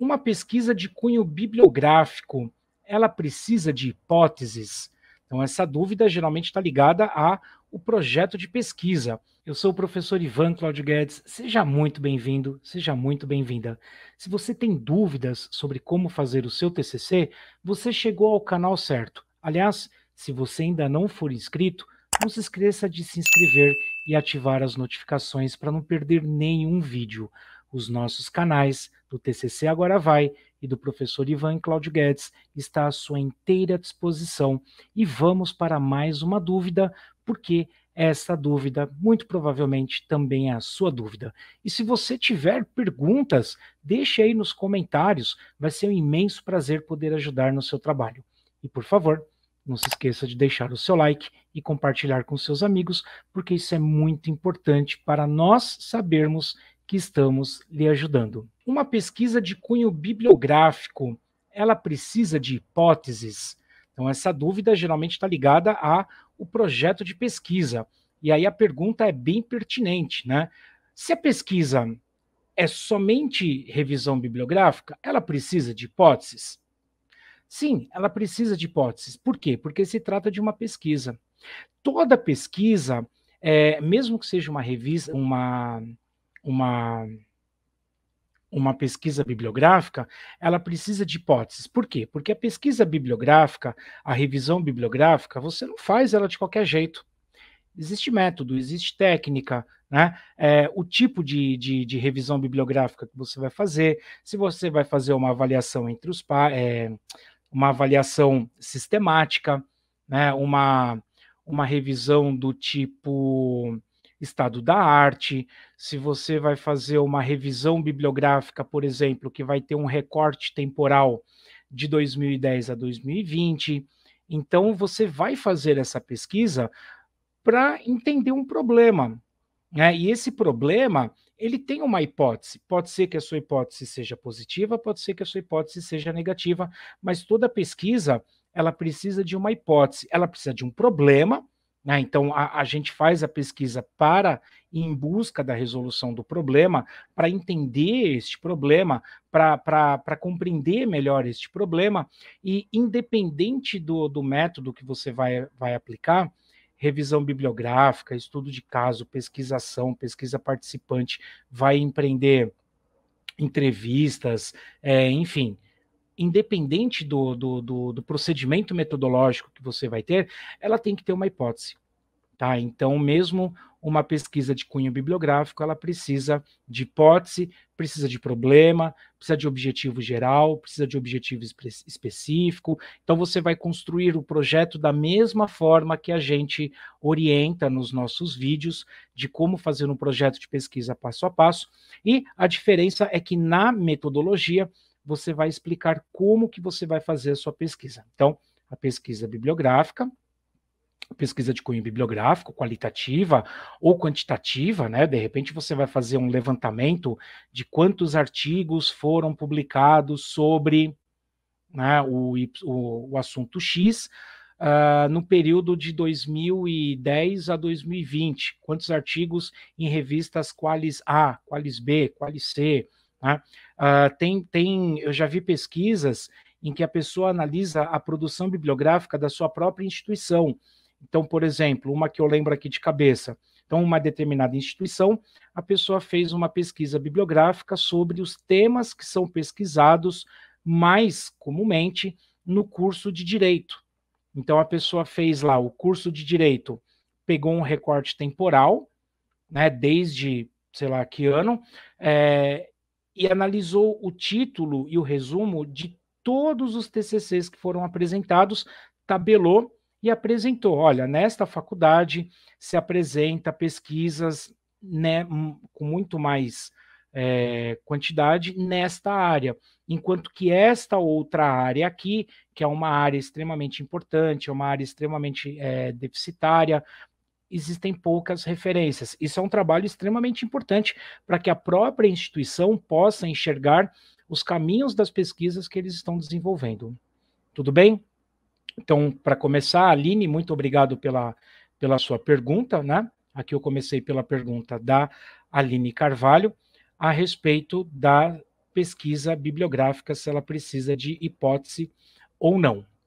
Uma pesquisa de cunho bibliográfico, ela precisa de hipóteses. Então, essa dúvida geralmente está ligada a o projeto de pesquisa. Eu sou o professor Ivan Claudio Guedes. Seja muito bem-vindo, seja muito bem-vinda. Se você tem dúvidas sobre como fazer o seu TCC, você chegou ao canal certo. Aliás, se você ainda não for inscrito, não se esqueça de se inscrever e ativar as notificações para não perder nenhum vídeo. Os nossos canais do TCC Agora Vai e do professor Ivan Cláudio Guedes está à sua inteira disposição. E vamos para mais uma dúvida, porque essa dúvida muito provavelmente também é a sua dúvida. E se você tiver perguntas, deixe aí nos comentários, vai ser um imenso prazer poder ajudar no seu trabalho. E por favor, não se esqueça de deixar o seu like e compartilhar com seus amigos, porque isso é muito importante para nós sabermos que estamos lhe ajudando. Uma pesquisa de cunho bibliográfico, ela precisa de hipóteses. Então, essa dúvida geralmente está ligada a o projeto de pesquisa. E aí a pergunta é bem pertinente, né? Se a pesquisa é somente revisão bibliográfica, ela precisa de hipóteses? Sim, ela precisa de hipóteses. Por quê? Porque se trata de uma pesquisa. Toda pesquisa, é, mesmo que seja uma revista, uma uma, uma pesquisa bibliográfica, ela precisa de hipóteses. Por quê? Porque a pesquisa bibliográfica, a revisão bibliográfica, você não faz ela de qualquer jeito. Existe método, existe técnica, né? É, o tipo de, de, de, revisão bibliográfica que você vai fazer, se você vai fazer uma avaliação entre os é, uma avaliação sistemática, né? uma, uma revisão do tipo estado da arte, se você vai fazer uma revisão bibliográfica, por exemplo, que vai ter um recorte temporal de 2010 a 2020. Então, você vai fazer essa pesquisa para entender um problema. Né? E esse problema, ele tem uma hipótese. Pode ser que a sua hipótese seja positiva, pode ser que a sua hipótese seja negativa, mas toda pesquisa, ela precisa de uma hipótese, ela precisa de um problema, né? Então, a, a gente faz a pesquisa para ir em busca da resolução do problema, para entender este problema, para compreender melhor este problema, e independente do, do método que você vai, vai aplicar, revisão bibliográfica, estudo de caso, pesquisação, pesquisa participante, vai empreender entrevistas, é, enfim, independente do, do, do, do procedimento metodológico que você vai ter, ela tem que ter uma hipótese. Tá, então, mesmo uma pesquisa de cunho bibliográfico, ela precisa de hipótese, precisa de problema, precisa de objetivo geral, precisa de objetivo específico. Então, você vai construir o projeto da mesma forma que a gente orienta nos nossos vídeos de como fazer um projeto de pesquisa passo a passo. E a diferença é que na metodologia, você vai explicar como que você vai fazer a sua pesquisa. Então, a pesquisa bibliográfica, pesquisa de cunho bibliográfico, qualitativa ou quantitativa, né? De repente você vai fazer um levantamento de quantos artigos foram publicados sobre né, o, o, o, assunto X uh, no período de 2010 a 2020. Quantos artigos em revistas qualis A, qualis B, qualis C, né? Uh, tem, tem, eu já vi pesquisas em que a pessoa analisa a produção bibliográfica da sua própria instituição. Então, por exemplo, uma que eu lembro aqui de cabeça. Então, uma determinada instituição, a pessoa fez uma pesquisa bibliográfica sobre os temas que são pesquisados mais comumente no curso de direito. Então, a pessoa fez lá o curso de direito, pegou um recorte temporal, né, desde sei lá que ano, é, e analisou o título e o resumo de todos os TCCs que foram apresentados, tabelou e apresentou. Olha, nesta faculdade se apresenta pesquisas né, hum, com muito mais é, quantidade nesta área, enquanto que esta outra área aqui, que é uma área extremamente importante, é uma área extremamente é, deficitária, existem poucas referências. Isso é um trabalho extremamente importante para que a própria instituição possa enxergar os caminhos das pesquisas que eles estão desenvolvendo. Tudo bem? Então, para começar, Aline, muito obrigado pela, pela sua pergunta, né? Aqui eu comecei pela pergunta da Aline Carvalho a respeito da pesquisa bibliográfica, se ela precisa de hipótese ou não.